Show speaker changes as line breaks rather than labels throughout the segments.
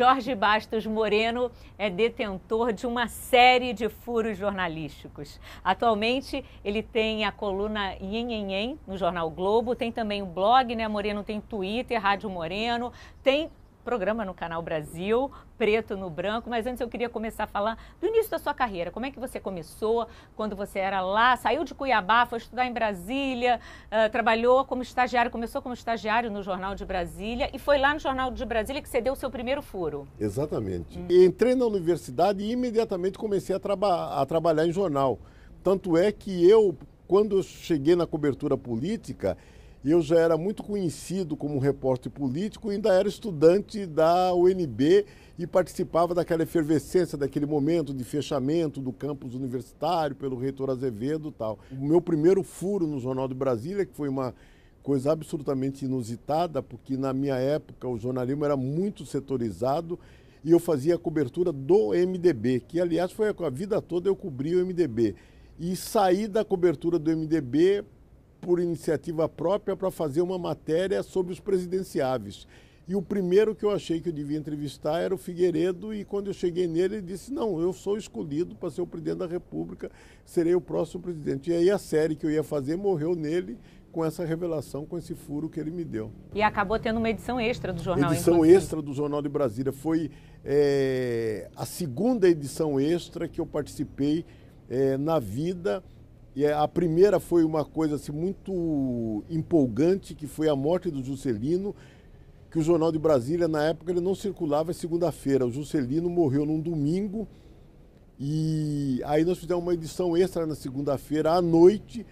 Jorge Bastos Moreno é detentor de uma série de furos jornalísticos. Atualmente, ele tem a coluna Yen Yen no jornal Globo, tem também o blog, né? Moreno tem Twitter, Rádio Moreno, tem programa no Canal Brasil, Preto no Branco, mas antes eu queria começar a falar do início da sua carreira. Como é que você começou quando você era lá, saiu de Cuiabá, foi estudar em Brasília, uh, trabalhou como estagiário, começou como estagiário no Jornal de Brasília e foi lá no Jornal de Brasília que você deu o seu primeiro furo.
Exatamente. Hum. Entrei na universidade e imediatamente comecei a, traba a trabalhar em jornal. Tanto é que eu, quando cheguei na cobertura política, eu já era muito conhecido como repórter político, ainda era estudante da UNB e participava daquela efervescência, daquele momento de fechamento do campus universitário pelo reitor Azevedo tal. O meu primeiro furo no Jornal de Brasília, que foi uma coisa absolutamente inusitada, porque na minha época o jornalismo era muito setorizado e eu fazia a cobertura do MDB, que aliás foi a vida toda eu cobri o MDB. E saí da cobertura do MDB por iniciativa própria para fazer uma matéria sobre os presidenciáveis. E o primeiro que eu achei que eu devia entrevistar era o Figueiredo, e quando eu cheguei nele, ele disse: Não, eu sou escolhido para ser o presidente da República, serei o próximo presidente. E aí a série que eu ia fazer morreu nele com essa revelação, com esse furo que ele me deu.
E acabou tendo uma edição extra do jornal. Edição inclusive. extra
do Jornal de Brasília. Foi é, a segunda edição extra que eu participei é, na vida e a primeira foi uma coisa assim, muito empolgante, que foi a morte do Juscelino, que o Jornal de Brasília, na época, ele não circulava segunda-feira. O Juscelino morreu num domingo e aí nós fizemos uma edição extra na segunda-feira, à noite,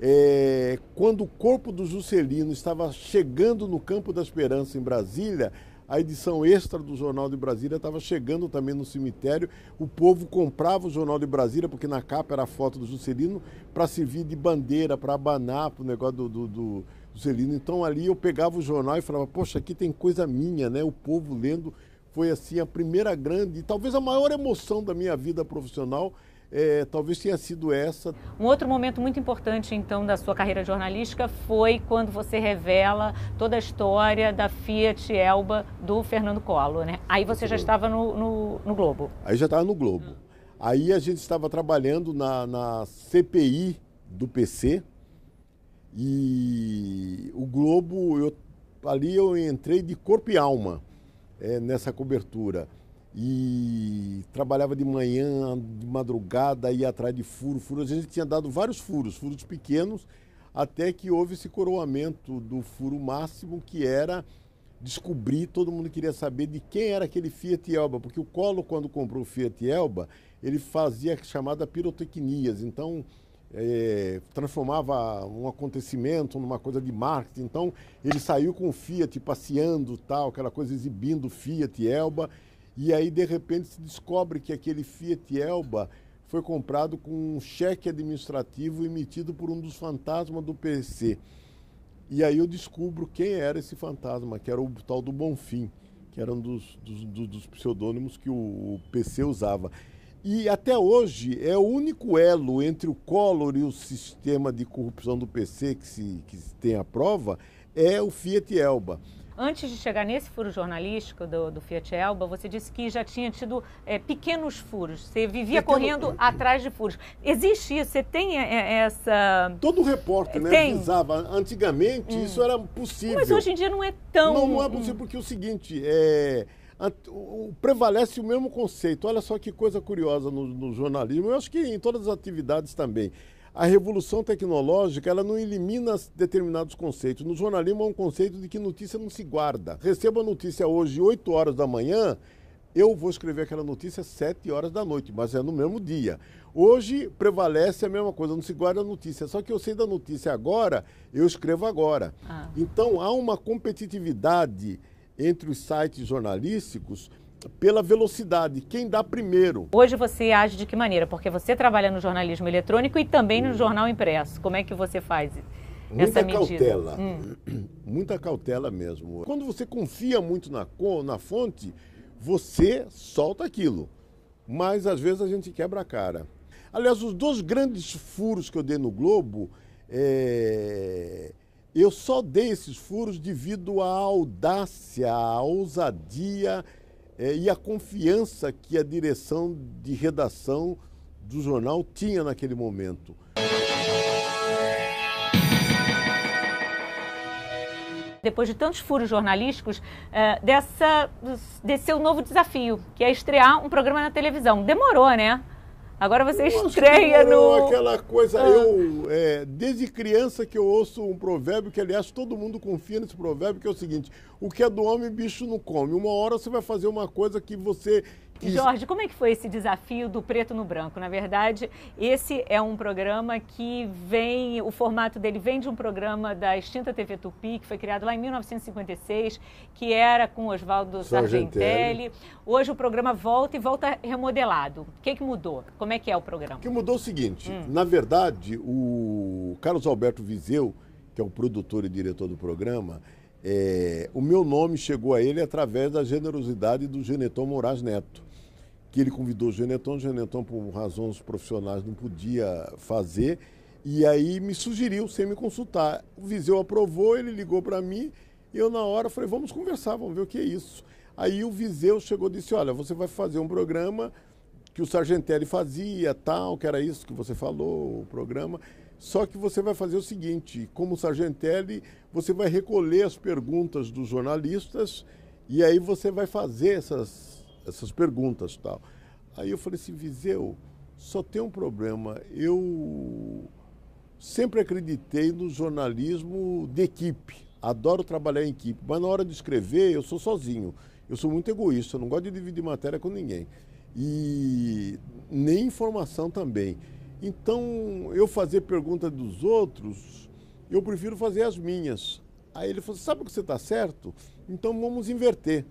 é, quando o corpo do Juscelino estava chegando no Campo da Esperança, em Brasília, a edição extra do Jornal de Brasília estava chegando também no cemitério. O povo comprava o Jornal de Brasília, porque na capa era a foto do Juscelino, para servir de bandeira, para abanar para o negócio do, do, do, Juscelino. Então ali eu pegava o jornal e falava, poxa, aqui tem coisa minha, né? O povo lendo. Foi assim a primeira grande, e talvez a maior emoção da minha vida profissional é, talvez tenha sido essa.
Um outro momento muito importante, então, da sua carreira jornalística foi quando você revela toda a história da Fiat Elba do Fernando Collor, né? Aí você já estava no, no,
no Globo. Aí já estava no Globo. Aí a gente estava trabalhando na, na CPI do PC e o Globo, eu, ali eu entrei de corpo e alma é, nessa cobertura e trabalhava de manhã, de madrugada, ia atrás de furo, furo. Às vezes tinha dado vários furos, furos pequenos, até que houve esse coroamento do furo máximo, que era descobrir, todo mundo queria saber de quem era aquele Fiat Elba, porque o Colo, quando comprou o Fiat Elba, ele fazia a chamada pirotecnias, então é, transformava um acontecimento numa coisa de marketing. Então ele saiu com o Fiat passeando, tal, aquela coisa exibindo o Fiat Elba, e aí, de repente, se descobre que aquele Fiat Elba foi comprado com um cheque administrativo emitido por um dos fantasmas do PC. E aí eu descubro quem era esse fantasma, que era o tal do Bonfim, que era um dos, dos, dos pseudônimos que o, o PC usava. E até hoje é o único elo entre o Collor e o sistema de corrupção do PC que se que se tem a prova é o Fiat Elba.
Antes de chegar nesse furo jornalístico do, do Fiat Elba, você disse que já tinha tido é, pequenos furos. Você vivia Pequeno... correndo atrás de furos. Existe isso? Você tem é, é, essa. Todo repórter, né?
Antigamente hum. isso era
possível. Mas hoje em dia não é tão. Não, não é possível,
porque é o seguinte. É prevalece o mesmo conceito. Olha só que coisa curiosa no, no, jornalismo, eu acho que em todas as atividades também a revolução tecnológica ela não elimina determinados conceitos. No jornalismo há um conceito de que notícia não se guarda. Recebo a notícia hoje, 8 horas da manhã, eu vou escrever aquela notícia às 7 horas da noite, mas é no mesmo dia. Hoje prevalece a mesma coisa, não se guarda a notícia. Só que eu sei da notícia agora, eu escrevo agora. Ah. Então há uma competitividade entre os sites jornalísticos pela velocidade, quem dá primeiro.
Hoje você age de que maneira? Porque você trabalha no jornalismo eletrônico e também no hum. jornal impresso. Como é que você faz muita medida? cautela, hum. muita
cautela mesmo. Quando você confia muito na, na fonte, você solta aquilo, mas às vezes a gente quebra a cara. Aliás, os dois grandes furos que eu dei no Globo, é... eu só dei esses furos devido à audácia, à ousadia é, e a confiança que a direção de redação do jornal tinha naquele momento.
Depois de tantos furos jornalísticos, é, dessa, desse seu novo desafio, que é estrear um programa na televisão. Demorou, né? Agora você eu estreia no. Aquela
coisa, ah. eu. É, desde criança que eu ouço um provérbio, que aliás todo mundo confia nesse provérbio, que é o seguinte: o que é do homem, bicho não come. Uma hora você vai fazer uma coisa que você
Jorge, como é que foi esse desafio do preto no branco? Na verdade, esse é um programa que vem, o formato dele vem de um programa da extinta TV Tupi, que foi criado lá em 1956, que era com Oswaldo Sargentelli. Hoje o programa volta e volta remodelado. O que, é que mudou? Como é que é o programa? O que
mudou é o seguinte, hum. na verdade, o Carlos Alberto Vizeu, que é o produtor e diretor do programa, é, o meu nome chegou a ele através da generosidade do Geneton Moraes Neto que ele convidou o Geneton, o Geneton, por razões profissionais, não podia fazer. E aí me sugeriu sem me consultar. O Viseu aprovou, ele ligou para mim e eu na hora falei, vamos conversar, vamos ver o que é isso. Aí o Viseu chegou e disse, olha, você vai fazer um programa que o Sargentelli fazia, tal, que era isso que você falou, o programa. Só que você vai fazer o seguinte, como Sargentelli, você vai recolher as perguntas dos jornalistas e aí você vai fazer essas essas perguntas tal. Aí eu falei assim, Viseu, só tem um problema. Eu sempre acreditei no jornalismo de equipe. Adoro trabalhar em equipe, mas na hora de escrever eu sou sozinho. Eu sou muito egoísta, eu não gosto de dividir matéria com ninguém. E nem informação também. Então, eu fazer pergunta dos outros, eu prefiro fazer as minhas. Aí ele falou: sabe que você está certo? Então vamos inverter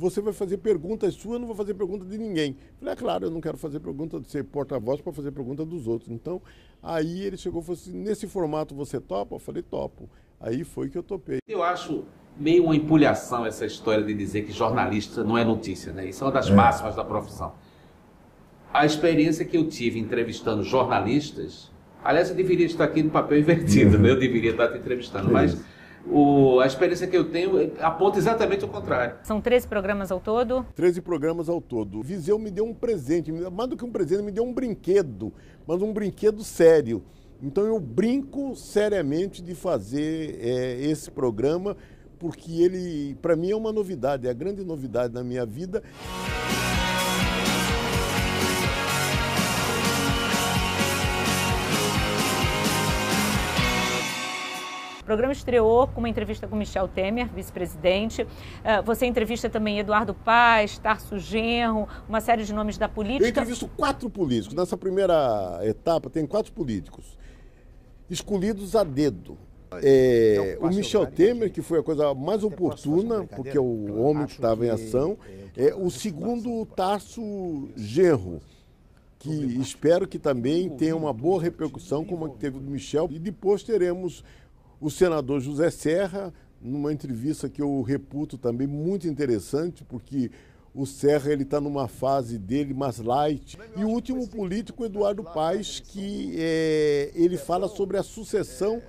você vai fazer perguntas suas, eu não vou fazer pergunta de ninguém. Eu falei, é claro, eu não quero fazer pergunta de ser porta-voz para fazer pergunta dos outros. Então, aí ele chegou e falou assim, nesse formato você topa? Eu falei, topo. Aí foi que eu topei. Eu acho meio uma empulhação essa história de dizer que jornalista não é notícia, né? Isso é uma das é. máximas da profissão. A experiência que eu tive entrevistando jornalistas, aliás, eu deveria estar aqui no papel invertido, uhum. né? Eu deveria estar te entrevistando, é mas... Isso o, a experiência que
eu tenho aponta exatamente o contrário. São 13 programas ao todo? 13 programas ao todo.
Viseu me deu um presente, mais do que um presente, me deu um brinquedo, mas um brinquedo sério. Então eu brinco seriamente de fazer é, esse programa, porque ele, para mim, é uma novidade, é a grande novidade na minha vida.
programa estreou com uma entrevista com Michel Temer, vice-presidente. Ah, você entrevista também Eduardo Paz, Tarso Genro, uma série de nomes da política. Eu entrevisto
quatro políticos. Nessa primeira etapa tem quatro políticos, escolhidos a dedo. É, então, o Michel Temer, que foi a coisa mais oportuna, porque é o homem que estava em ação. É, é o segundo, Tarso Genro, que espero que também tenha uma boa repercussão, como a que teve o do Michel. E depois teremos o senador José Serra, numa entrevista que eu reputo também muito interessante, porque o Serra ele está numa fase dele mais light. E o último político, Eduardo Paes, que é, ele fala sobre a sucessão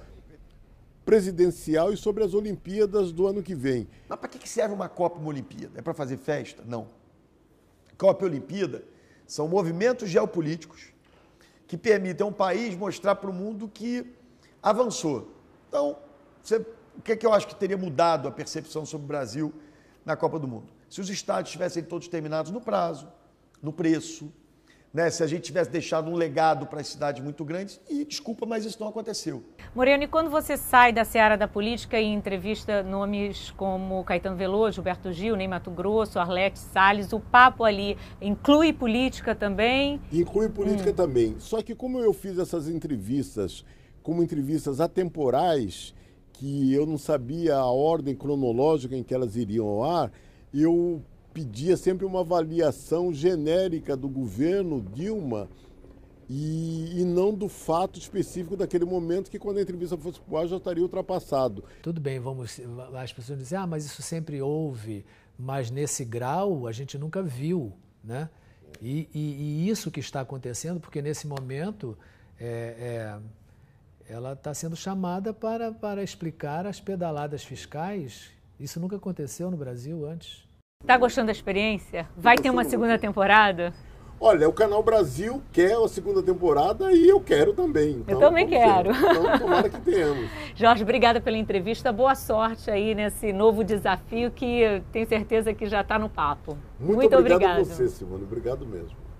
presidencial e sobre as Olimpíadas do ano que vem. Mas para que serve uma Copa e uma Olimpíada? É para fazer festa? Não. Copa e Olimpíada são movimentos geopolíticos que permitem a um país mostrar para o mundo que avançou, então, você, o que, é que eu acho que teria mudado a percepção sobre o Brasil na Copa do Mundo? Se os estádios tivessem todos terminados no prazo, no preço, né, se a gente tivesse deixado um legado para as cidades muito grandes, e desculpa, mas isso não aconteceu.
Moreno, e quando você sai da seara da política e entrevista nomes como Caetano Veloso, Gilberto Gil, Ney Mato Grosso, Arlete Salles, o papo ali inclui política também?
Inclui política hum. também. Só que como eu fiz essas entrevistas como entrevistas atemporais, que eu não sabia a ordem cronológica em que elas iriam ao ar, eu pedia sempre uma avaliação genérica do governo Dilma e, e, não do fato específico daquele momento que quando a entrevista fosse pro ar já estaria ultrapassado. Tudo bem, vamos as pessoas dizem, ah, mas isso sempre houve, mas nesse grau a gente nunca viu, né? E, e, e isso que está acontecendo, porque nesse momento é, é ela está sendo chamada para, para explicar as pedaladas fiscais. Isso nunca aconteceu no Brasil antes.
Está gostando da experiência? Vai ter uma segunda temporada?
Olha, o Canal Brasil quer a segunda temporada e eu quero também. Então, eu também quero. Ser. Então,
tomara que tenhamos. Jorge, obrigada pela entrevista. Boa sorte aí nesse novo desafio que tenho certeza que já está no papo. Muito, Muito obrigado obrigado. a você,
Simone. Obrigado mesmo.